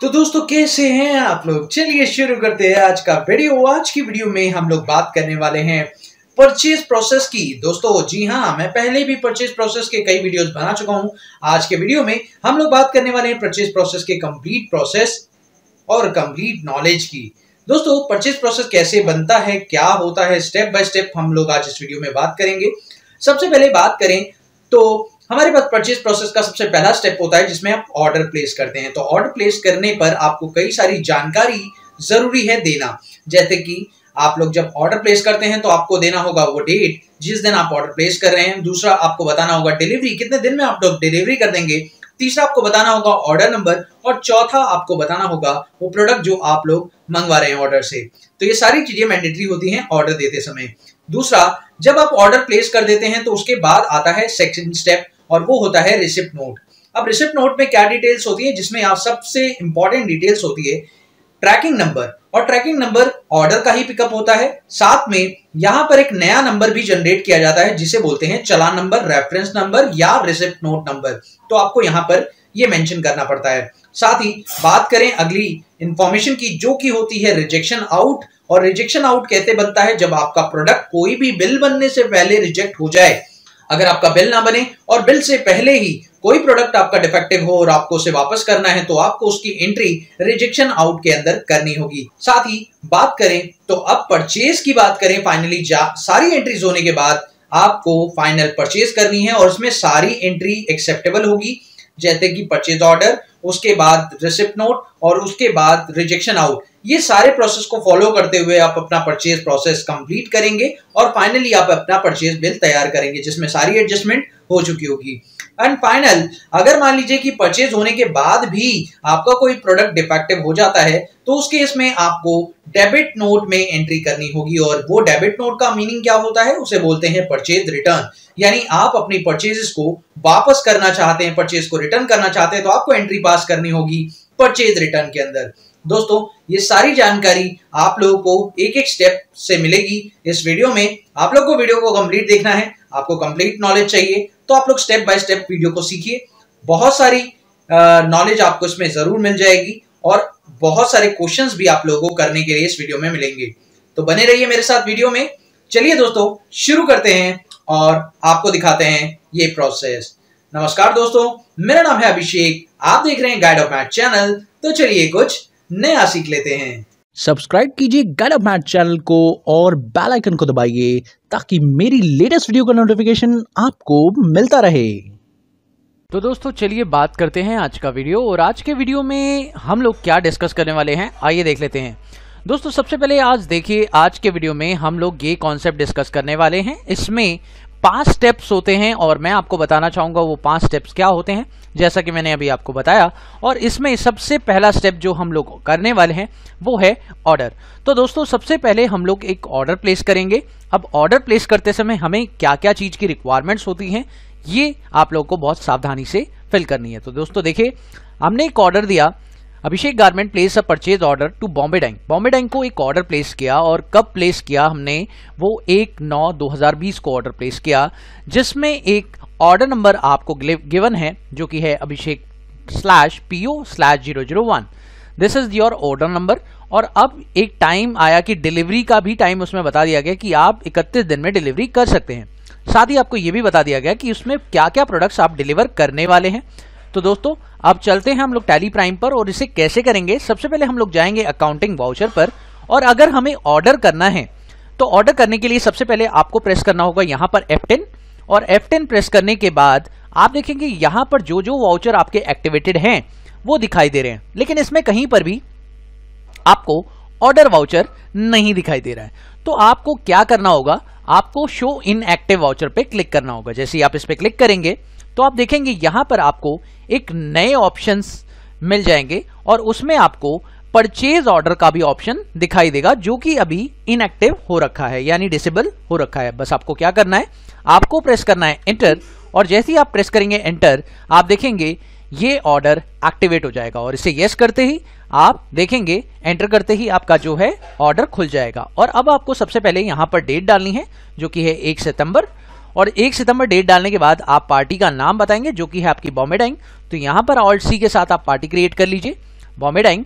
तो दोस्तों कैसे हैं आप लोग चलिए शुरू करते हैं आज का वीडियो आज की वीडियो में हम लोग बात करने वाले हैं परचेज प्रोसेस की दोस्तों जी हाँ मैं पहले भी परचेज प्रोसेस के कई वीडियोस बना चुका हूं आज के वीडियो में हम लोग बात करने वाले हैं परचेज प्रोसेस के कंप्लीट प्रोसेस और कंप्लीट नॉलेज की दोस्तों परचेज प्रोसेस कैसे बनता है क्या होता है स्टेप बाय स्टेप हम लोग आज इस वीडियो में बात करेंगे सबसे पहले बात करें तो हमारे पास परचेज प्रोसेस का सबसे पहला स्टेप होता है जिसमें आप ऑर्डर प्लेस करते हैं तो ऑर्डर प्लेस करने पर आपको कई सारी जानकारी ज़रूरी है देना जैसे कि आप लोग जब ऑर्डर प्लेस करते हैं तो आपको देना होगा वो डेट जिस दिन आप ऑर्डर प्लेस कर रहे हैं दूसरा आपको बताना होगा डिलीवरी कितने दिन में आप लोग डिलीवरी कर देंगे तीसरा आपको बताना होगा ऑर्डर नंबर और चौथा आपको बताना होगा वो प्रोडक्ट जो आप लोग मंगवा रहे हैं ऑर्डर से तो ये सारी चीजें मैंडेटरी होती हैं ऑर्डर देते समय दूसरा जब आप ऑर्डर प्लेस कर देते हैं तो उसके बाद आता है सेकंड स्टेप और वो होता है रिसिप्ट नोट अब रिसिप्ट नोट में क्या डिटेल्स होती है जिसमें आप सबसे इंपॉर्टेंट डिटेल्स होती है ट्रैकिंग नंबर और ट्रैकिंग नंबर ऑर्डर का ही पिकअप होता है साथ में यहां पर एक नया नंबर भी जनरेट किया जाता है जिसे बोलते हैं चलान नंबर रेफरेंस नंबर या रिसिप्ट नोट नंबर तो आपको यहां पर ये मेंशन करना पड़ता है साथ ही बात करें अगली इंफॉर्मेशन की जो की होती है रिजेक्शन आउट और रिजेक्शन आउट कहते बनता है जब आपका प्रोडक्ट कोई भी बिल बनने से पहले रिजेक्ट हो जाए अगर आपका बिल ना बने और बिल से पहले ही कोई प्रोडक्ट आपका डिफेक्टिव हो और आपको उसे वापस करना है तो आपको उसकी एंट्री रिजेक्शन आउट के अंदर करनी होगी साथ ही बात करें तो अब परचेज की बात करें फाइनली सारी एंट्रीज होने के बाद आपको फाइनल परचेज करनी है और उसमें सारी एंट्री एक्सेप्टेबल होगी जैसे कि परचेज ऑर्डर उसके बाद रिसिप्ट नोट और उसके बाद रिजेक्शन आउट ये सारे प्रोसेस को फॉलो करते हुए आप अपना परचेज प्रोसेस कंप्लीट करेंगे और फाइनली आप अपना परचेज बिल तैयार करेंगे जिसमें सारी एडजस्टमेंट हो चुकी होगी एंड फाइनल अगर मान लीजिए कि परचेज होने के बाद भी आपका कोई प्रोडक्ट डिफेक्टिव हो जाता है तो उस केस में आपको डेबिट नोट में एंट्री करनी होगी और वो डेबिट नोट का मीनिंग क्या होता है उसे बोलते हैं परचेज रिटर्न यानी आप अपनी परचेजेस को वापस करना चाहते हैं परचेज को रिटर्न करना चाहते हैं तो आपको एंट्री पास करनी होगी परचेज रिटर्न के अंदर दोस्तों ये सारी जानकारी आप लोगों को एक एक स्टेप से मिलेगी इस वीडियो में आप लोग को वीडियो को कंप्लीट देखना है आपको कंप्लीट नॉलेज चाहिए तो आप लोग स्टेप बाय स्टेप वीडियो को सीखिए बहुत सारी नॉलेज आपको इसमें ज़रूर मिल जाएगी और बहुत सारे क्वेश्चंस भी आप लोगों को करने के लिए इस वीडियो में मिलेंगे तो बने रहिए मेरे साथ वीडियो में चलिए दोस्तों शुरू करते हैं और आपको दिखाते हैं ये प्रोसेस नमस्कार दोस्तों मेरा नाम है अभिषेक आप देख रहे हैं गाइड ऑफ मैथ चैनल तो चलिए कुछ नया सीख लेते हैं सब्सक्राइब कीजिए गाइड अप मैट चैनल को और बेल आइकन को दबाइए ताकि मेरी लेटेस्ट वीडियो का नोटिफिकेशन आपको मिलता रहे तो दोस्तों चलिए बात करते हैं आज का वीडियो और आज के वीडियो में हम लोग क्या डिस्कस करने वाले हैं आइए देख लेते हैं दोस्तों सबसे पहले आज देखिए आज के वीडियो में हम लोग ये कॉन्सेप्ट डिस्कस करने वाले हैं इसमें पांच स्टेप्स होते हैं और मैं आपको बताना चाहूंगा वो पांच स्टेप्स क्या होते हैं जैसा कि मैंने अभी आपको बताया और इसमें सबसे पहला स्टेप जो हम लोग करने वाले हैं वो है ऑर्डर तो दोस्तों सबसे पहले हम लोग एक ऑर्डर प्लेस करेंगे अब ऑर्डर प्लेस करते समय हमें क्या क्या चीज की रिक्वायरमेंट्स होती हैं ये आप लोग को बहुत सावधानी से फिल करनी है तो दोस्तों देखिये हमने एक ऑर्डर दिया Abhishek garment place a purchase order to Bombay डैंक बॉम्बे डैंक को एक ऑर्डर प्लेस किया और कब प्लेस किया हमने वो एक नौ दो हजार बीस को ऑर्डर प्लेस किया जिसमें एक ऑर्डर नंबर आपको गिवन है जो कि है Abhishek slash P O slash zero zero one this is your order number और अब एक टाइम आया कि डिलीवरी का भी टाइम उसमें बता दिया गया कि आप 31 दिन में डिलीवरी कर सकते हैं साथ ही आपको ये भी बता दिया गया कि उसमें क्या क्या प्रोडक्ट्स आप डिलीवर करने वाले हैं तो दोस्तों अब चलते हैं हम लोग टैली प्राइम पर और इसे कैसे करेंगे सबसे पहले हम लोग जाएंगे अकाउंटिंग वाउचर पर और अगर हमें ऑर्डर करना है तो ऑर्डर करने के लिए सबसे पहले आपको प्रेस करना होगा यहाँ पर F10 और F10 प्रेस करने के बाद आप देखेंगे यहाँ पर जो जो वाउचर आपके एक्टिवेटेड हैं वो दिखाई दे रहे हैं लेकिन इसमें कहीं पर भी आपको ऑर्डर वाउचर नहीं दिखाई दे रहा है तो आपको क्या करना होगा आपको शो इन एक्टिव वाउचर पे क्लिक करना होगा जैसे आप इस पर क्लिक करेंगे तो आप देखेंगे यहां पर आपको एक नए ऑप्शन मिल जाएंगे और उसमें आपको परचेज ऑर्डर का भी ऑप्शन दिखाई देगा जो कि अभी इनएक्टिव हो रखा है यानी डिसेबल हो रखा है बस आपको क्या करना है आपको प्रेस करना है एंटर और जैसे ही आप प्रेस करेंगे एंटर आप देखेंगे ये ऑर्डर एक्टिवेट हो जाएगा और इसे यस करते ही आप देखेंगे एंटर करते ही आपका जो है ऑर्डर खुल जाएगा और अब आपको सबसे पहले यहां पर डेट डालनी है जो कि है एक सितंबर और एक सितंबर डेट डालने के बाद आप पार्टी का नाम बताएंगे जो कि है आपकी बॉम्बे डाइंग तो यहाँ पर ऑल्ट सी के साथ आप पार्टी क्रिएट कर लीजिए बॉम्बे डाइंग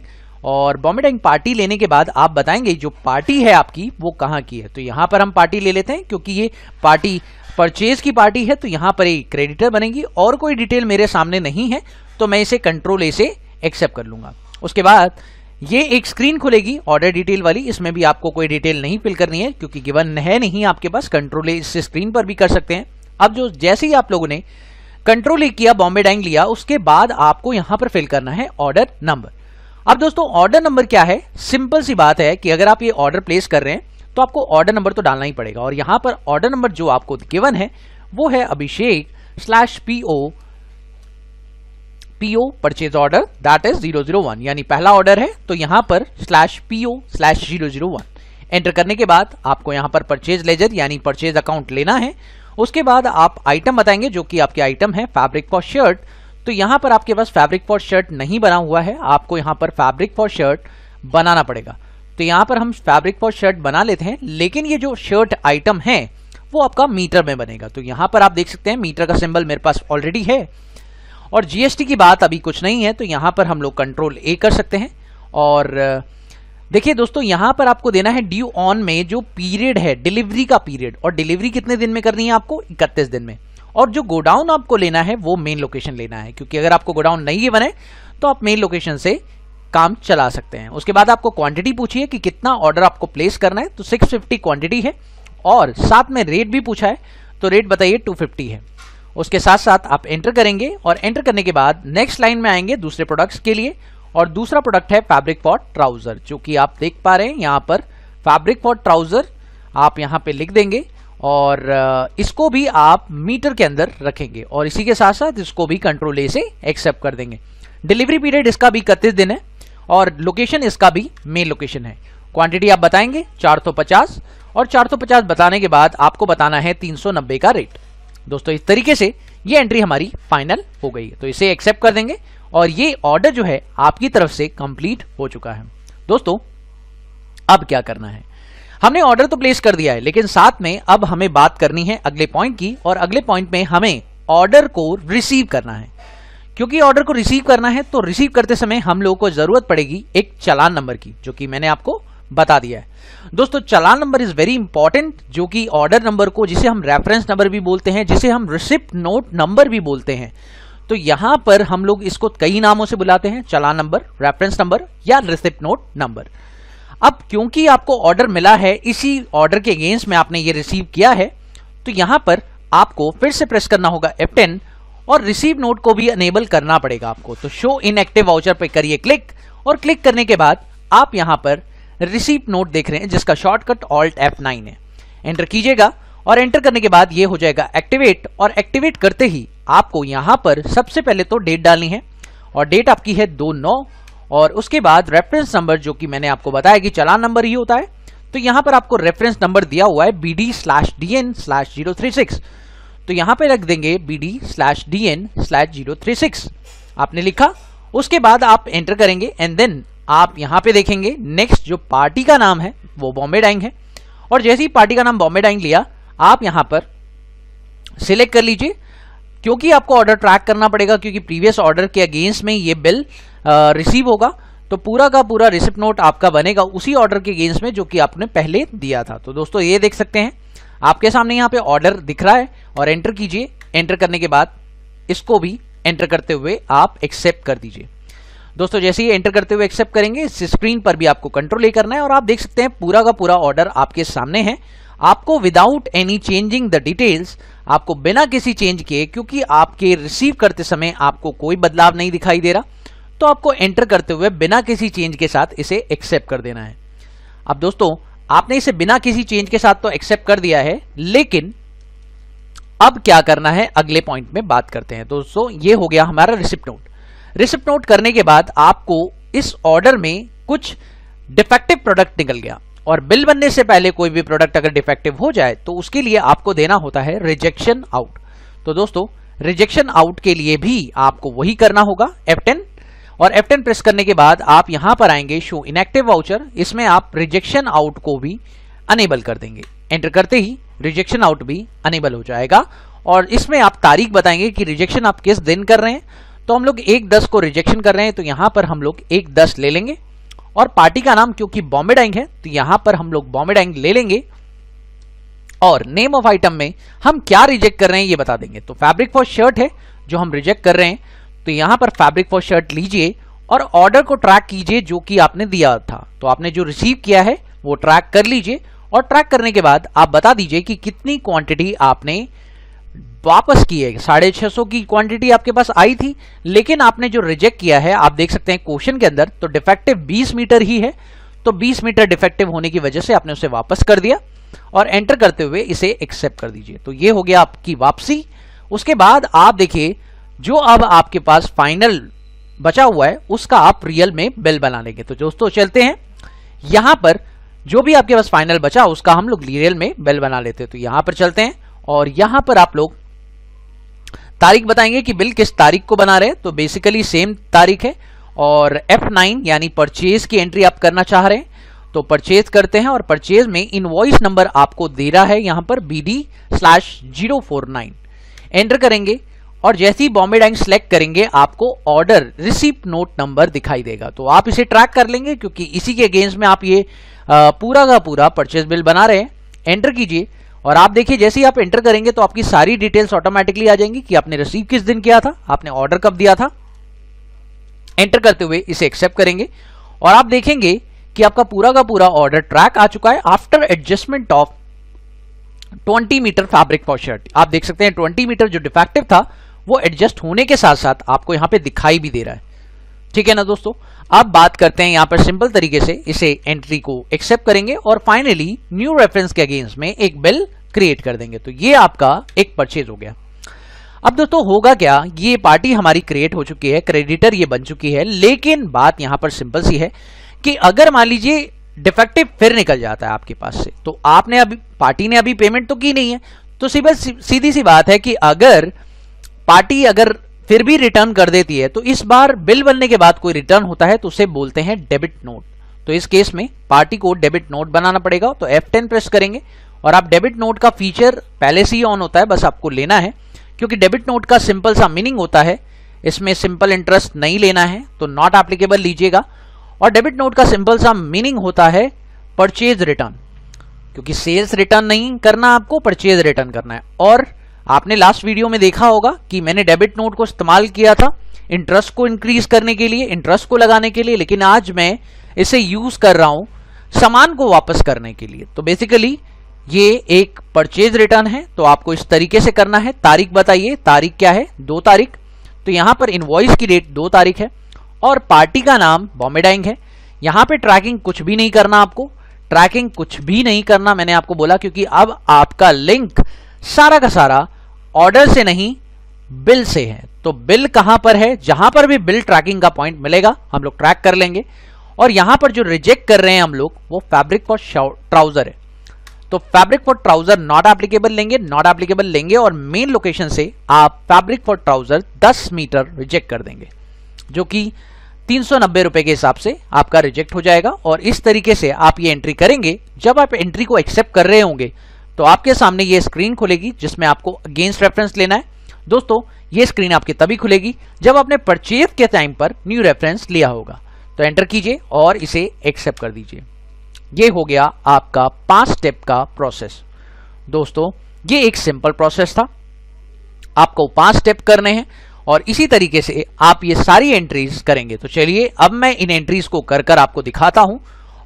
और बॉम्बे डाइंग पार्टी लेने के बाद आप बताएंगे जो पार्टी है आपकी वो कहाँ की है तो यहाँ पर हम पार्टी ले लेते हैं क्योंकि ये पार्टी परचेज की पार्टी है तो यहाँ पर एक क्रेडिटर बनेगी और कोई डिटेल मेरे सामने नहीं है तो मैं इसे कंट्रोल ए से एक्सेप्ट कर लूँगा उसके बाद ये एक स्क्रीन खुलेगी ऑर्डर डिटेल वाली इसमें भी आपको कोई डिटेल नहीं फिल करनी है क्योंकि गिवन है नहीं आपके पास कंट्रोल ए इससे स्क्रीन पर भी कर सकते हैं अब जो जैसे ही आप लोगों ने कंट्रोल ए किया बॉम्बे डाइंग लिया उसके बाद आपको यहां पर फिल करना है ऑर्डर नंबर अब दोस्तों ऑर्डर नंबर क्या है सिंपल सी बात है कि अगर आप ये ऑर्डर प्लेस कर रहे हैं तो आपको ऑर्डर नंबर तो डालना ही पड़ेगा और यहां पर ऑर्डर नंबर जो आपको गिवन है वो है Abhishek slash P O PO purchase order that is one यानी पहला ऑर्डर है तो यहाँ पर slash PO slash one enter करने के बाद आपको यहां पर परचेज लेजर यानी परचेज अकाउंट लेना है उसके बाद आप आइटम बताएंगे जो कि आपके आइटम है फैब्रिक फॉर शर्ट तो यहां पर आपके पास फैब्रिक फॉर शर्ट नहीं बना हुआ है आपको यहाँ पर फैब्रिक फॉर शर्ट बनाना पड़ेगा तो यहाँ पर हम फैब्रिक फॉर शर्ट बना लेते हैं लेकिन ये जो शर्ट आइटम है वो आपका मीटर में बनेगा तो यहाँ पर आप देख सकते हैं मीटर का सिंबल मेरे पास ऑलरेडी है और जीएसटी की बात अभी कुछ नहीं है तो यहां पर हम लोग कंट्रोल ए कर सकते हैं और देखिए दोस्तों यहां पर आपको देना है ड्यू ऑन में जो पीरियड है डिलीवरी का पीरियड और डिलीवरी कितने दिन में करनी है आपको इकतीस दिन में और जो गोडाउन आपको लेना है वो मेन लोकेशन लेना है क्योंकि अगर आपको गोडाउन नहीं बने तो आप मेन लोकेशन से काम चला सकते हैं उसके बाद आपको क्वांटिटी पूछिए कि कितना ऑर्डर आपको प्लेस करना है तो 650 क्वांटिटी है और साथ में रेट भी पूछा है तो रेट बताइए 250 है उसके साथ साथ आप एंटर करेंगे और एंटर करने के बाद नेक्स्ट लाइन में आएंगे दूसरे प्रोडक्ट्स के लिए और दूसरा प्रोडक्ट है फैब्रिक फॉर ट्राउजर जो कि आप देख पा रहे हैं यहाँ पर फैब्रिक फॉर ट्राउजर आप यहाँ पे लिख देंगे और इसको भी आप मीटर के अंदर रखेंगे और इसी के साथ साथ इसको भी कंट्रोल ए से एक्सेप्ट कर देंगे डिलीवरी पीरियड इसका भी इकतीस दिन है और लोकेशन इसका भी मेन लोकेशन है क्वांटिटी आप बताएंगे 450 और 450 बताने के बाद आपको बताना है 390 का रेट दोस्तों इस तरीके से ये एंट्री हमारी फाइनल हो गई है तो इसे एक्सेप्ट कर देंगे और ये ऑर्डर जो है आपकी तरफ से कंप्लीट हो चुका है दोस्तों अब क्या करना है हमने ऑर्डर तो प्लेस कर दिया है लेकिन साथ में अब हमें बात करनी है अगले पॉइंट की और अगले पॉइंट में हमें ऑर्डर को रिसीव करना है क्योंकि ऑर्डर को रिसीव करना है तो रिसीव करते समय हम लोगों को जरूरत पड़ेगी एक चलान नंबर की जो कि मैंने आपको बता दिया है दोस्तों challan number is very important जो कि ऑर्डर नंबर को जिसे हम रेफरेंस नंबर भी बोलते हैं जिसे हम रिसिप्ट नोट नंबर भी बोलते हैं तो यहां पर हम लोग इसको कई नामों से बुलाते हैं चलान नंबर रेफरेंस नंबर या रिसिप्ट नोट नंबर अब क्योंकि आपको ऑर्डर मिला है इसी ऑर्डर के अगेंस्ट में आपने ये रिसीव किया है तो यहां पर आपको फिर से प्रेस करना होगा F10 और रिसीव नोट को भी अनेबल करना पड़ेगा आपको तो शो इन एक्टिव वाउचर पर करिए क्लिक और क्लिक करने के बाद आप यहां पर रिसीप नोट देख रहे हैं जिसका शॉर्टकट ऑल्ट एप नाइन है एंटर कीजिएगा और एंटर करने के बाद ये हो जाएगा एक्टिवेट और एक्टिवेट करते ही आपको यहां पर सबसे पहले तो डेट डालनी है और डेट आपकी है दो नौ और उसके बाद रेफरेंस नंबर जो कि मैंने आपको बताया कि चलान नंबर ही होता है तो यहां पर आपको रेफरेंस नंबर दिया हुआ है B D slash D N slash zero three six तो यहां पर रख देंगे B D slash D N slash zero three six आपने लिखा उसके बाद आप एंटर करेंगे एंड देन आप यहाँ पे देखेंगे नेक्स्ट जो पार्टी का नाम है वो बॉम्बे डाइंग है और जैसे ही पार्टी का नाम बॉम्बे डाइंग लिया आप यहाँ पर सिलेक्ट कर लीजिए क्योंकि आपको ऑर्डर ट्रैक करना पड़ेगा क्योंकि प्रीवियस ऑर्डर के अगेंस्ट में ये बिल रिसीव होगा तो पूरा का पूरा रिसिप्ट नोट आपका बनेगा उसी ऑर्डर के अगेंस्ट में जो कि आपने पहले दिया था तो दोस्तों ये देख सकते हैं आपके सामने यहाँ पे ऑर्डर दिख रहा है और एंटर कीजिए एंटर करने के बाद इसको भी एंटर करते हुए आप एक्सेप्ट कर दीजिए दोस्तों जैसे ही एंटर करते हुए एक्सेप्ट करेंगे इस स्क्रीन पर भी आपको कंट्रोल ए करना है और आप देख सकते हैं पूरा का पूरा ऑर्डर आपके सामने है आपको without any changing the details आपको बिना किसी चेंज के क्योंकि आपके रिसीव करते समय आपको कोई बदलाव नहीं दिखाई दे रहा तो आपको एंटर करते हुए बिना किसी चेंज के साथ इसे एक्सेप्ट कर देना है अब दोस्तों आपने इसे बिना किसी चेंज के साथ तो एक्सेप्ट कर दिया है लेकिन अब क्या करना है अगले पॉइंट में बात करते हैं दोस्तों ये हो गया हमारा रिसिप्ट नोट रिसिप्ट नोट करने के बाद आपको इस ऑर्डर में कुछ डिफेक्टिव प्रोडक्ट निकल गया और बिल बनने से पहले कोई भी प्रोडक्ट अगर डिफेक्टिव हो जाए तो उसके लिए आपको देना होता है रिजेक्शन आउट तो दोस्तों रिजेक्शन आउट के लिए भी आपको वही करना होगा F10 और F10 प्रेस करने के बाद आप यहां पर आएंगे शो इनएक्टिव वाउचर इसमें आप रिजेक्शन आउट को भी अनेबल कर देंगे एंटर करते ही रिजेक्शन आउट भी अनेबल हो जाएगा और इसमें आप तारीख बताएंगे कि रिजेक्शन आप किस दिन कर रहे हैं तो हम लोग एक दस को रिजेक्शन कर रहे हैं तो यहां पर हम लोग एक दस ले लेंगे और पार्टी का नाम क्योंकि बॉम्बे डाइंग है तो यहां पर हम लोग बॉम्बे डाइंग ले लेंगे और नेम ऑफ आइटम में हम क्या रिजेक्ट कर रहे हैं ये बता देंगे तो फैब्रिक फॉर शर्ट है जो हम रिजेक्ट कर रहे हैं तो यहां पर फैब्रिक फॉर शर्ट लीजिए और ऑर्डर को ट्रैक कीजिए जो कि आपने दिया था तो आपने जो रिसीव किया है वो ट्रैक कर लीजिए और ट्रैक करने के बाद आप बता दीजिए कि कितनी क्वांटिटी आपने वापस किए साढ़े छह सौ की क्वांटिटी आपके पास आई थी लेकिन आपने जो रिजेक्ट किया है आप देख सकते हैं क्वेश्चन के अंदर तो डिफेक्टिव बीस मीटर ही है तो बीस मीटर डिफेक्टिव होने की वजह से आपने उसे वापस कर दिया और एंटर करते हुए इसे एक्सेप्ट कर दीजिए तो ये हो गया आपकी वापसी उसके बाद आप देखिए जो अब आपके पास फाइनल बचा हुआ है उसका आप रियल में बिल बना लेंगे तो दोस्तों चलते हैं यहां पर जो भी आपके पास फाइनल बचा उसका हम लोग रियल में बिल बना लेते हैं तो यहां पर चलते हैं और यहां पर आप लोग तारीख बताएंगे कि बिल किस तारीख को बना रहे हैं तो बेसिकली सेम तारीख है और F9 यानी परचेज की एंट्री आप करना चाह रहे हैं तो परचेज करते हैं और परचेज में इनवॉइस नंबर आपको दे रहा है यहां पर B D slash zero four nine enter करेंगे और जैसे ही बॉम्बे डाइंग सेलेक्ट करेंगे आपको ऑर्डर रिसिप्ट नोट नंबर दिखाई देगा तो आप इसे ट्रैक कर लेंगे क्योंकि इसी के अगेंस्ट में आप ये पूरा का पूरा परचेज बिल बना रहे हैं एंटर कीजिए और आप देखिए जैसे ही आप एंटर करेंगे तो आपकी सारी डिटेल्स ऑटोमेटिकली आ जाएंगी कि आपने रिसीव किस दिन किया था आपने ऑर्डर कब दिया था एंटर करते हुए इसे एक्सेप्ट करेंगे और आप देखेंगे कि आपका पूरा का पूरा ऑर्डर ट्रैक आ चुका है after adjustment of 20 meter fabric for shirt आप देख सकते हैं 20 मीटर जो डिफेक्टिव था वो एडजस्ट होने के साथ साथ आपको यहां पे दिखाई भी दे रहा है ठीक है ना दोस्तों अब बात करते हैं यहां पर सिंपल तरीके से इसे एंट्री को एक्सेप्ट करेंगे और फाइनली न्यू रेफरेंस के अगेंस्ट में एक बिल क्रिएट कर देंगे तो ये आपका एक परचेज हो गया अब दोस्तों होगा क्या ये पार्टी हमारी क्रिएट हो चुकी है क्रेडिटर ये बन चुकी है लेकिन बात यहां पर सिंपल सी है कि अगर मान लीजिए डिफेक्टिव फिर निकल जाता है आपके पास से तो आपने अभी पार्टी ने अभी पेमेंट तो की नहीं है तो सीधी सी बात है कि अगर पार्टी अगर फिर भी रिटर्न कर देती है तो इस बार बिल बनने के बाद कोई रिटर्न होता है तो उसे बोलते हैं डेबिट नोट तो इस केस में पार्टी को डेबिट नोट बनाना पड़ेगा तो F10 प्रेस करेंगे और आप डेबिट नोट का फीचर पहले से ही ऑन होता है बस आपको लेना है क्योंकि डेबिट नोट का सिंपल सा मीनिंग होता है इसमें सिंपल इंटरेस्ट नहीं लेना है तो नॉट एप्लीकेबल लीजिएगा और डेबिट नोट का सिंपल सा मीनिंग होता है परचेज रिटर्न क्योंकि सेल्स रिटर्न नहीं करना आपको परचेज रिटर्न करना है और आपने लास्ट वीडियो में देखा होगा कि मैंने डेबिट नोट को इस्तेमाल किया था इंटरेस्ट को इंक्रीज करने के लिए इंटरेस्ट को लगाने के लिए लेकिन आज मैं इसे यूज कर रहा हूं सामान को वापस करने के लिए तो बेसिकली ये एक परचेज रिटर्न है तो आपको इस तरीके से करना है तारीख बताइए तारीख क्या है दो तारीख तो यहाँ पर इन्वॉइस की डेट दो तारीख है और पार्टी का नाम बॉम्बे डाइंग है यहाँ पे ट्रैकिंग कुछ भी नहीं करना आपको ट्रैकिंग कुछ भी नहीं करना मैंने आपको बोला क्योंकि अब आपका लिंक सारा का सारा ऑर्डर से नहीं बिल से है तो बिल कहां पर है जहां पर भी बिल ट्रैकिंग का पॉइंट मिलेगा हम लोग ट्रैक कर लेंगे और यहां पर जो रिजेक्ट कर रहे हैं हम लोग वो फैब्रिक फॉर ट्राउजर है तो fabric for trouser not applicable लेंगे नॉट एप्लीकेबल लेंगे और मेन लोकेशन से आप fabric for trouser 10 meter reject कर देंगे जो कि तीन रुपए के हिसाब से आपका रिजेक्ट हो जाएगा और इस तरीके से आप ये एंट्री करेंगे जब आप एंट्री को एक्सेप्ट कर रहे होंगे तो आपके सामने ये स्क्रीन खुलेगी जिसमें आपको अगेंस्ट रेफरेंस लेना है दोस्तों ये स्क्रीन आपकी तभी खुलेगी जब आपने परचेज के टाइम पर न्यू रेफरेंस लिया होगा तो एंटर कीजिए और इसे एक्सेप्ट कर दीजिए ये हो गया आपका पांच स्टेप का प्रोसेस दोस्तों ये एक सिंपल प्रोसेस था आपको पांच स्टेप करने हैं और इसी तरीके से आप ये सारी एंट्रीज करेंगे तो चलिए अब मैं इन एंट्रीज को कर कर आपको दिखाता हूं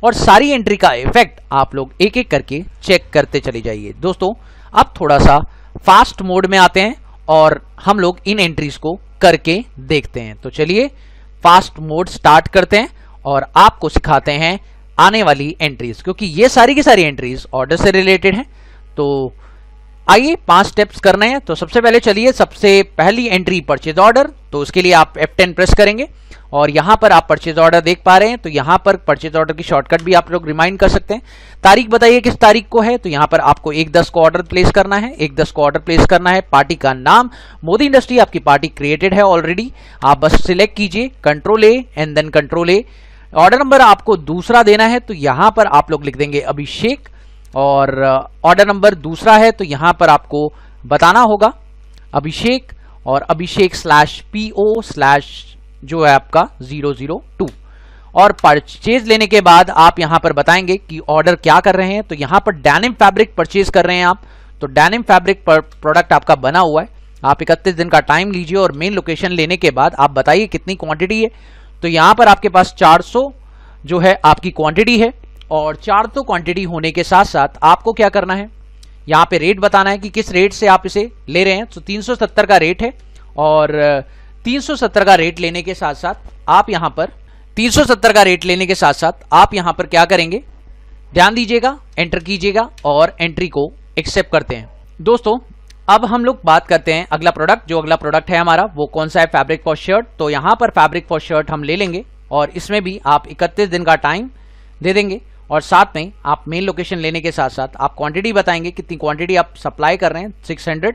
और सारी एंट्री का इफेक्ट आप लोग एक एक करके चेक करते चले जाइए दोस्तों अब थोड़ा सा फास्ट मोड में आते हैं और हम लोग इन एंट्रीज को करके देखते हैं तो चलिए फास्ट मोड स्टार्ट करते हैं और आपको सिखाते हैं आने वाली एंट्रीज क्योंकि ये सारी की सारी एंट्रीज ऑर्डर से रिलेटेड हैं तो आइए पांच स्टेप्स करने हैं तो सबसे पहले चलिए सबसे पहली एंट्री परचेज ऑर्डर तो उसके लिए आप F10 प्रेस करेंगे और यहां पर आप परचेज ऑर्डर देख पा रहे हैं तो यहाँ पर परचेज ऑर्डर की शॉर्टकट भी आप लोग रिमाइंड कर सकते हैं तारीख बताइए किस तारीख को है तो यहां पर आपको एक दस को ऑर्डर प्लेस करना है एक दस को ऑर्डर प्लेस करना है पार्टी का नाम मोदी इंडस्ट्री आपकी पार्टी क्रिएटेड है ऑलरेडी आप बस सिलेक्ट कीजिए control A and then control A order number आपको दूसरा देना है तो यहां पर आप लोग लिख देंगे अभिषेक और ऑर्डर uh, नंबर दूसरा है तो यहां पर आपको बताना होगा अभिषेक और Abhishek slash P O slash जो है आपका जीरो जीरो टू और परचेज लेने के बाद आप यहां पर बताएंगे कि ऑर्डर क्या कर रहे हैं तो यहां पर डैनिम फैब्रिक परचेज कर रहे हैं आप तो डैनिम फैब्रिक पर प्रोडक्ट आपका बना हुआ है आप इकतीस दिन का टाइम लीजिए और मेन लोकेशन लेने के बाद आप बताइए कितनी क्वांटिटी है तो यहां पर आपके पास 400 जो है आपकी क्वांटिटी है और चार तो क्वांटिटी होने के साथ साथ आपको क्या करना है यहाँ पे रेट बताना है कि किस रेट से आप इसे ले रहे हैं तो 370 का रेट है और 370 का रेट लेने के साथ साथ आप यहाँ पर 370 का रेट लेने के साथ साथ आप यहाँ पर क्या करेंगे ध्यान दीजिएगा एंटर कीजिएगा और एंट्री को एक्सेप्ट करते हैं दोस्तों अब हम लोग बात करते हैं अगला प्रोडक्ट जो अगला प्रोडक्ट है हमारा वो कौन सा है फैब्रिक फॉर शर्ट तो यहाँ पर फैब्रिक फॉर शर्ट हम ले लेंगे और इसमें भी आप इकतीस दिन का टाइम दे देंगे और साथ में आप मेन लोकेशन लेने के साथ साथ आप क्वांटिटी बताएंगे कितनी क्वांटिटी आप सप्लाई कर रहे हैं 600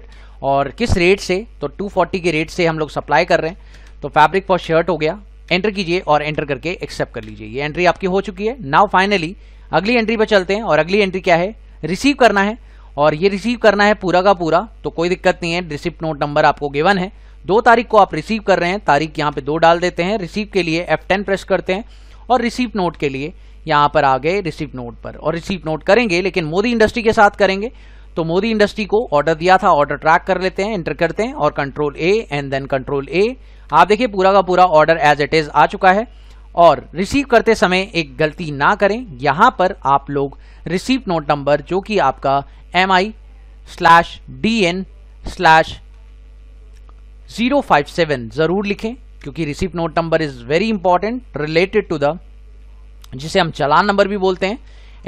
और किस रेट से तो 240 के रेट से हम लोग सप्लाई कर रहे हैं तो फैब्रिक फॉर शर्ट हो गया एंटर कीजिए और एंटर करके एक्सेप्ट कर लीजिए ये एंट्री आपकी हो चुकी है नाउ फाइनली अगली एंट्री पर चलते हैं और अगली एंट्री क्या है रिसीव करना है और ये रिसीव करना है पूरा का पूरा तो कोई दिक्कत नहीं है रिसिप्ट नोट नंबर आपको गिवन है दो तारीख को आप रिसीव कर रहे हैं तारीख यहाँ पे दो डाल देते हैं रिसीव के लिए एफ प्रेस करते हैं और रिसीव नोट के लिए यहां पर आ गए रिसिप्ट नोट पर और रिसीव नोट करेंगे लेकिन मोदी इंडस्ट्री के साथ करेंगे तो मोदी इंडस्ट्री को ऑर्डर दिया था ऑर्डर ट्रैक कर लेते हैं एंटर करते हैं और control A and then control A आप देखिए पूरा का पूरा ऑर्डर एज इट इज आ चुका है और रिसीव करते समय एक गलती ना करें यहां पर आप लोग रिसीव नोट नंबर जो कि आपका M I slash D N slash zero five seven ज़रूर लिखें क्योंकि receive note number is very important related to the जिसे हम चलान नंबर भी बोलते हैं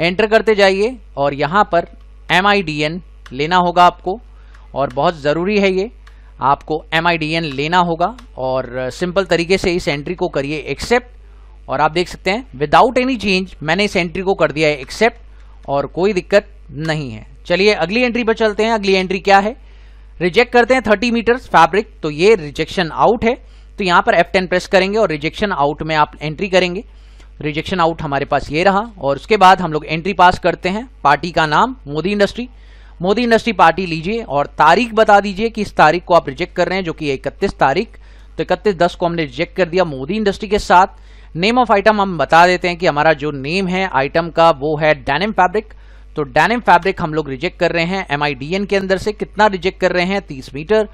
एंटर करते जाइए और यहाँ पर एम लेना होगा आपको और बहुत ज़रूरी है ये आपको एम लेना होगा और सिंपल तरीके से इस एंट्री को करिए एक्सेप्ट और आप देख सकते हैं विदाउट एनी चेंज मैंने इस एंट्री को कर दिया है एक्सेप्ट और कोई दिक्कत नहीं है चलिए अगली एंट्री पर चलते हैं अगली एंट्री क्या है रिजेक्ट करते हैं थर्टी मीटर्स फैब्रिक तो ये रिजेक्शन आउट है तो यहाँ पर एफ प्रेस करेंगे और रिजेक्शन आउट में आप एंट्री करेंगे रिजेक्शन आउट हमारे पास ये रहा और उसके बाद हम लोग एंट्री पास करते हैं पार्टी का नाम Modi industry Modi industry party लीजिए और तारीख बता दीजिए कि इस तारीख को आप रिजेक्ट कर रहे हैं जो कि इकतीस तारीख तो इकतीस दस को हमने रिजेक्ट कर दिया मोदी इंडस्ट्री के साथ नेम ऑफ आइटम हम बता देते हैं कि हमारा जो नेम है आइटम का वो है डैनिम फैब्रिक तो डैनिम फैब्रिक हम लोग रिजेक्ट कर रहे हैं एम के अंदर से कितना रिजेक्ट कर रहे हैं तीस मीटर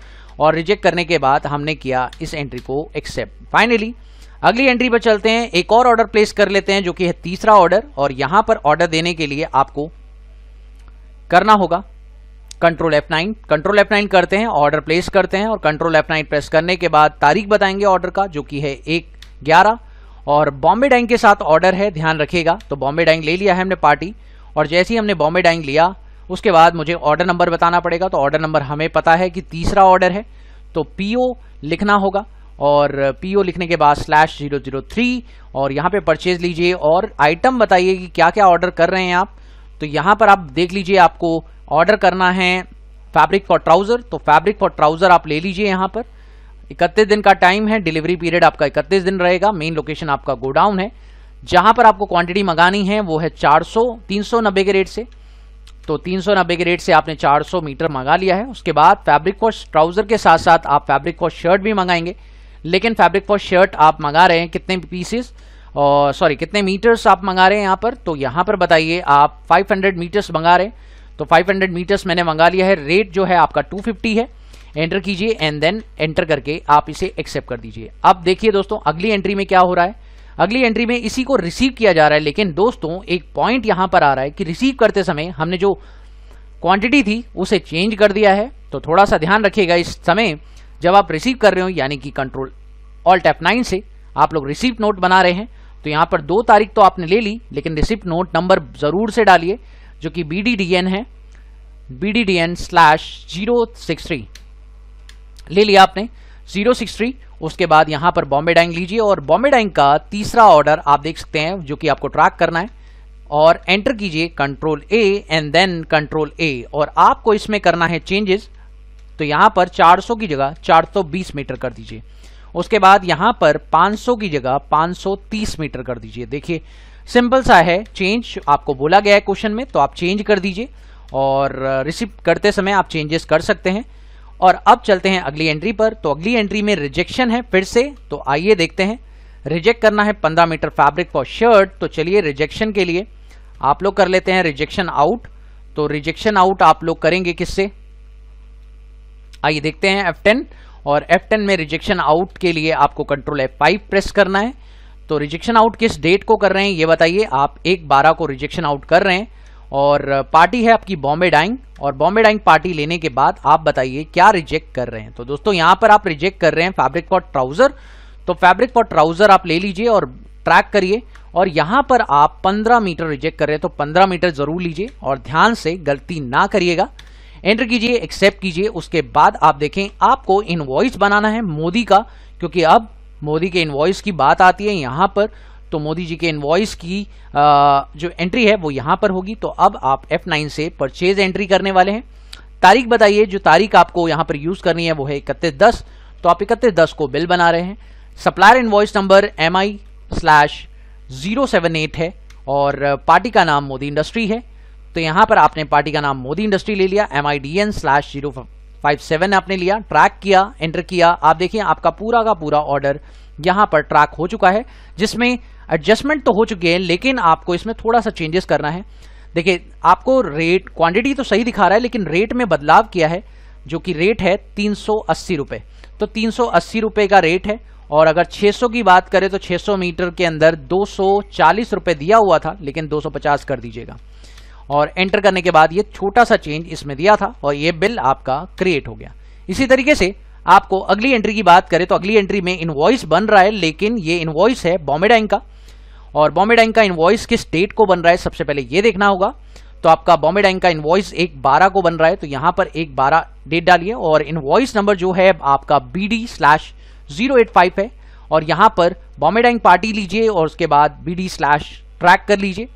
और रिजेक्ट करने के बाद हमने किया इस एंट्री को एक्सेप्ट फाइनली अगली एंट्री पर चलते हैं एक और ऑर्डर प्लेस कर लेते हैं जो कि है तीसरा ऑर्डर और यहां पर ऑर्डर देने के लिए आपको करना होगा control F nine control F nine करते हैं ऑर्डर प्लेस करते हैं और कंट्रोल एफ नाइन प्रेस करने के बाद तारीख बताएंगे ऑर्डर का जो कि है एक ग्यारह और बॉम्बे डाइंग के साथ ऑर्डर है ध्यान रखिएगा तो बॉम्बे डाइंग ले लिया है हमने पार्टी और जैसे ही हमने बॉम्बे डाइंग लिया उसके बाद मुझे ऑर्डर नंबर बताना पड़ेगा तो ऑर्डर नंबर हमें पता है कि तीसरा ऑर्डर है तो पीओ लिखना होगा और पीओ लिखने के बाद स्लैश जीरो जीरो थ्री और यहाँ पे परचेज लीजिए और आइटम बताइए कि क्या क्या ऑर्डर कर रहे हैं आप तो यहाँ पर आप देख लीजिए आपको ऑर्डर करना है फैब्रिक फॉर ट्राउज़र तो फैब्रिक फॉर ट्राउज़र आप ले लीजिए यहाँ पर इकतीस दिन का टाइम है डिलीवरी पीरियड आपका इकतीस दिन रहेगा मेन लोकेशन आपका गोडाउन है जहाँ पर आपको क्वांटिटी मंगानी है वो है चार सौ तीन सौ नब्बे के रेट से तो तीन सौ नब्बे के रेट से आपने चार सौ मीटर मंगा लिया है उसके बाद फैब्रिक वॉश ट्राउज़र के साथ साथ आप फैब्रिक वॉश शर्ट भी मंगाएंगे लेकिन फैब्रिक फॉर शर्ट आप मंगा रहे हैं कितने पीसेस और सॉरी कितने मीटर्स आप मंगा रहे हैं यहाँ पर तो यहाँ पर बताइए आप 500 मीटर्स मंगा रहे हैं तो 500 मीटर्स मैंने मंगा लिया है रेट जो है आपका 250 है एंटर कीजिए एंड देन एंटर करके आप इसे एक्सेप्ट कर दीजिए अब देखिए दोस्तों अगली एंट्री में क्या हो रहा है अगली एंट्री में इसी को रिसीव किया जा रहा है लेकिन दोस्तों एक पॉइंट यहाँ पर आ रहा है कि रिसीव करते समय हमने जो क्वांटिटी थी उसे चेंज कर दिया है तो थोड़ा सा ध्यान रखिएगा इस समय जब आप रिसीव कर रहे हो यानी कि कंट्रोल ऑल्ट एफ नाइन से आप लोग रिसिप्ट नोट बना रहे हैं तो यहाँ पर दो तारीख तो आपने ले ली लेकिन रिसिप्ट नोट नंबर ज़रूर से डालिए जो कि बी डी डी एन है B D D N slash zero six three ले लिया आपने जीरो सिक्स थ्री उसके बाद यहाँ पर बॉम्बे डाइंग लीजिए और बॉम्बे डाइंग का तीसरा ऑर्डर आप देख सकते हैं जो कि आपको ट्रैक करना है और एंटर कीजिए control A and then control A और आपको इसमें करना है चेंजेस तो यहां पर 400 की जगह 420 मीटर कर दीजिए उसके बाद यहां पर 500 की जगह 530 मीटर कर दीजिए देखिए सिंपल सा है चेंज आपको बोला गया है क्वेश्चन में तो आप चेंज कर दीजिए और रिसीव करते समय आप चेंजेस कर सकते हैं और अब चलते हैं अगली एंट्री पर तो अगली एंट्री में रिजेक्शन है फिर से तो आइए देखते हैं रिजेक्ट करना है पंद्रह मीटर फैब्रिक फॉर शर्ट तो चलिए रिजेक्शन के लिए आप लोग कर लेते हैं रिजेक्शन आउट तो रिजेक्शन आउट आप लोग करेंगे किससे आइए देखते हैं F10 और F10 में रिजेक्शन आउट के लिए आपको कंट्रोल F5 प्रेस करना है तो रिजेक्शन आउट किस डेट को कर रहे हैं ये बताइए आप एक बारह को रिजेक्शन आउट कर रहे हैं और पार्टी है आपकी बॉम्बे डाइंग और बॉम्बे डाइंग पार्टी लेने के बाद आप बताइए क्या रिजेक्ट कर रहे हैं तो दोस्तों यहाँ पर आप रिजेक्ट कर रहे हैं फैब्रिक फॉर ट्राउजर तो फैब्रिक फॉर ट्राउजर आप ले लीजिए और ट्रैक करिए और यहाँ पर आप 15 मीटर रिजेक्ट कर रहे हैं तो 15 मीटर जरूर लीजिए और ध्यान से गलती ना करिएगा एंटर कीजिए एक्सेप्ट कीजिए उसके बाद आप देखें आपको इन्वॉइस बनाना है मोदी का क्योंकि अब मोदी के इन्वॉइस की बात आती है यहाँ पर तो मोदी जी के इन्वॉइस की जो एंट्री है वो यहाँ पर होगी तो अब आप F9 से परचेज एंट्री करने वाले हैं तारीख बताइए जो तारीख आपको यहाँ पर यूज़ करनी है वो है इकतीस दस तो आप इकतीस दस को बिल बना रहे हैं supplier invoice number M I slash zero seven eight है और पार्टी का नाम मोदी इंडस्ट्री है तो यहां पर आपने पार्टी का नाम मोदी इंडस्ट्री ले लिया M I D N slash zero five seven आपने लिया ट्रैक किया एंटर किया आप देखिए आपका पूरा का पूरा ऑर्डर यहां पर ट्रैक हो चुका है जिसमें एडजस्टमेंट तो हो चुके हैं लेकिन आपको इसमें थोड़ा सा चेंजेस करना है देखिए आपको रेट क्वांटिटी तो सही दिखा रहा है लेकिन रेट में बदलाव किया है जो कि रेट है तीन सौ तो तीन सौ का रेट है और अगर 600 की बात करें तो 600 मीटर के अंदर दो सौ दिया हुआ था लेकिन 250 कर दीजिएगा और एंटर करने के बाद ये छोटा सा चेंज इसमें दिया था और ये बिल आपका क्रिएट हो गया इसी तरीके से आपको अगली एंट्री की बात करें तो अगली एंट्री में इन्वॉइस बन रहा है लेकिन ये इन्वॉइस है बॉम्बे डैंक का और बॉम्बे डैंक का इन्वॉइस किस डेट को बन रहा है सबसे पहले ये देखना होगा तो आपका बॉम्बे डैंक का इन्वॉइस एक बारह को बन रहा है तो यहाँ पर एक बारह डेट डालिए और इन्वॉइस नंबर जो है आपका B D slash zero eight five है और यहाँ पर बॉम्बे डैंक पार्टी लीजिए और उसके बाद बी डी स्लैश ट्रैक कर लीजिए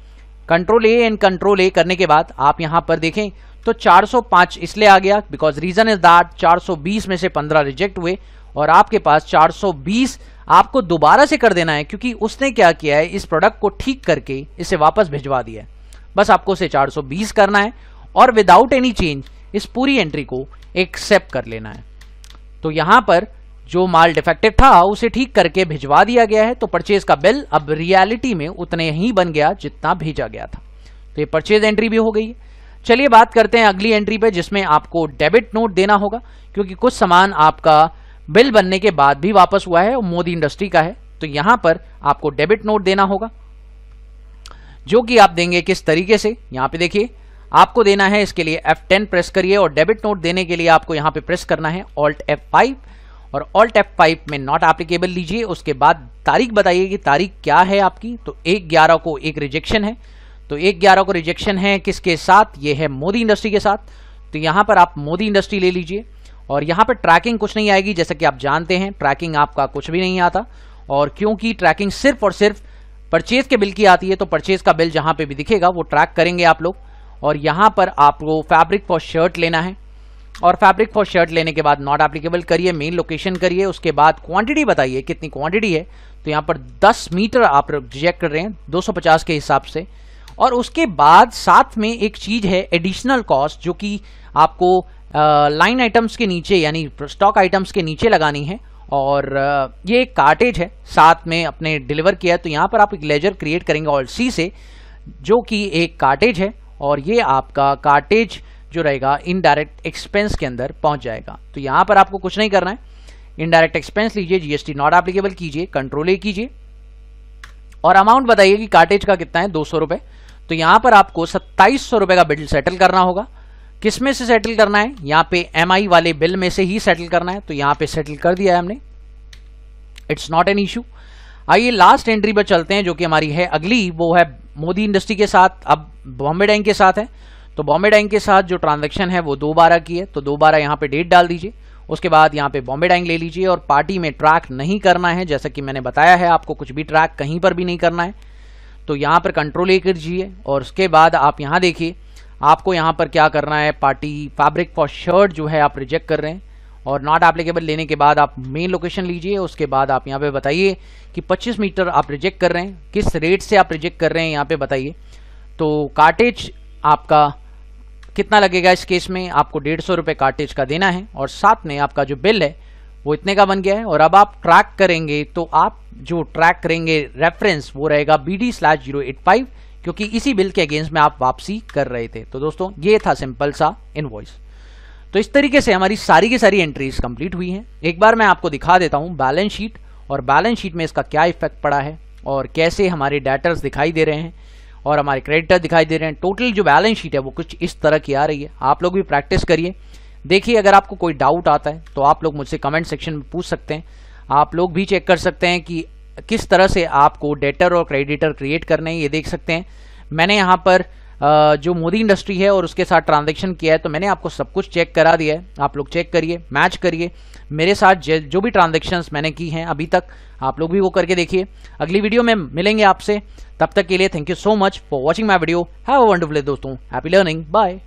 control A and control A करने के बाद आप यहां पर देखें तो 405 इसलिए आ गया बिकॉज रीजन इज दैट 420 में से 15 रिजेक्ट हुए और आपके पास 420 आपको दोबारा से कर देना है क्योंकि उसने क्या किया है इस प्रोडक्ट को ठीक करके इसे वापस भिजवा दिया है बस आपको उसे 420 करना है और विदाउट एनी चेंज इस पूरी एंट्री को एक्सेप्ट कर लेना है तो यहां पर जो माल डिफेक्टिव था उसे ठीक करके भिजवा दिया गया है तो परचेज का बिल अब रियलिटी में उतने ही बन गया जितना भेजा गया था तो ये परचेज एंट्री भी हो गई है चलिए बात करते हैं अगली एंट्री पे जिसमें आपको डेबिट नोट देना होगा क्योंकि कुछ सामान आपका बिल बनने के बाद भी वापस हुआ है मोदी इंडस्ट्री का है तो यहां पर आपको डेबिट नोट देना होगा जो कि आप देंगे किस तरीके से यहां पे देखिए आपको देना है इसके लिए F10 प्रेस करिए और डेबिट नोट देने के लिए आपको यहां पे प्रेस करना है ऑल्ट F5 और ऑल टैप फाइव में नॉट एप्लीकेबल लीजिए उसके बाद तारीख बताइए कि तारीख क्या है आपकी तो एक ग्यारह को एक रिजेक्शन है तो एक ग्यारह को रिजेक्शन है किसके साथ ये है मोदी इंडस्ट्री के साथ तो यहाँ पर आप मोदी इंडस्ट्री ले लीजिए और यहाँ पर ट्रैकिंग कुछ नहीं आएगी जैसा कि आप जानते हैं ट्रैकिंग आपका कुछ भी नहीं आता और क्योंकि ट्रैकिंग सिर्फ और सिर्फ परचेज के बिल की आती है तो परचेज का बिल जहाँ पर भी दिखेगा वो ट्रैक करेंगे आप लोग और यहाँ पर आपको फैब्रिक फॉर शर्ट लेना है और फैब्रिक फॉर शर्ट लेने के बाद नॉट एप्लीकेबल करिए मेन लोकेशन करिए उसके बाद क्वांटिटी बताइए कितनी क्वांटिटी है तो यहाँ पर 10 मीटर आप रिजेक्ट कर रहे हैं 250 के हिसाब से और उसके बाद साथ में एक चीज़ है एडिशनल कॉस्ट जो कि आपको लाइन आइटम्स के नीचे यानी स्टॉक आइटम्स के नीचे लगानी है और आ, ये एक कार्टेज है साथ में अपने डिलीवर किया है तो यहाँ पर आप एक लेजर क्रिएट करेंगे ऑल सी से जो कि एक कार्टेज है और ये आपका कार्टेज जो रहेगा इनडायरेक्ट एक्सपेंस के अंदर पहुंच जाएगा तो यहां पर आपको कुछ नहीं करना है इनडायरेक्ट एक्सपेंस लीजिए जीएसटी नॉट एप्लीकेबल कीजिए कंट्रोल ए कीजिए और अमाउंट बताइए कि कार्टेज का कितना है दो सौ रुपए तो यहां पर आपको सत्ताईस सौ रुपए का बिल सेटल करना होगा किसमें से सेटल करना है यहां पे एम वाले बिल में से ही सेटल करना है तो यहां पे सेटल कर दिया है हमने इट्स नॉट एन इश्यू आइए लास्ट एंट्री पर चलते हैं जो कि हमारी है अगली वो है मोदी इंडस्ट्री के साथ अब बॉम्बे डैंक के साथ है तो बॉम्बे डाइंग के साथ जो ट्रांजेक्शन है वो दो बारह की है तो दो बारह यहाँ पे डेट डाल दीजिए उसके बाद यहाँ पे बॉम्बे डाइंग ले लीजिए और पार्टी में ट्रैक नहीं करना है जैसा कि मैंने बताया है आपको कुछ भी ट्रैक कहीं पर भी नहीं करना है तो यहाँ पर कंट्रोल ए कीजिए और उसके बाद आप यहाँ देखिए आपको यहाँ पर क्या करना है पार्टी फैब्रिक फॉर शर्ट जो है आप रिजेक्ट कर रहे हैं और नॉट एप्लीकेबल लेने के बाद आप मेन लोकेशन लीजिए उसके बाद आप यहाँ पे बताइए कि 25 मीटर आप रिजेक्ट कर रहे हैं किस रेट से आप रिजेक्ट कर रहे हैं यहाँ पे बताइए तो कार्टेज आपका कितना लगेगा इस केस में आपको डेढ़ सौ रुपये कार्टेज का देना है और साथ में आपका जो बिल है वो इतने का बन गया है और अब आप ट्रैक करेंगे तो आप जो ट्रैक करेंगे रेफरेंस वो रहेगा B D slash zero eight five क्योंकि इसी बिल के अगेंस्ट में आप वापसी कर रहे थे तो दोस्तों ये था सिंपल सा इनवॉइस तो इस तरीके से हमारी सारी की सारी एंट्रीज कंप्लीट हुई हैं एक बार मैं आपको दिखा देता हूँ बैलेंस शीट और बैलेंस शीट में इसका क्या इफेक्ट पड़ा है और कैसे हमारे डेटर्स दिखाई दे रहे हैं और हमारे क्रेडिटर दिखाई दे रहे हैं टोटल जो बैलेंस शीट है वो कुछ इस तरह की आ रही है आप लोग भी प्रैक्टिस करिए देखिए अगर आपको कोई डाउट आता है तो आप लोग मुझसे कमेंट सेक्शन में पूछ सकते हैं आप लोग भी चेक कर सकते हैं कि किस तरह से आपको डेटर और क्रेडिटर क्रिएट करने हैं ये देख सकते हैं मैंने यहाँ पर जो मोदी इंडस्ट्री है और उसके साथ ट्रांजेक्शन किया है तो मैंने आपको सब कुछ चेक करा दिया है आप लोग चेक करिए मैच करिए मेरे साथ जो भी ट्रांजेक्शन्स मैंने की हैं अभी तक आप लोग भी वो करके देखिए अगली वीडियो में मिलेंगे आपसे तब तक के लिए thank you so much for watching my video have a wonderful दोस्तों हैप्पी लर्निंग बाय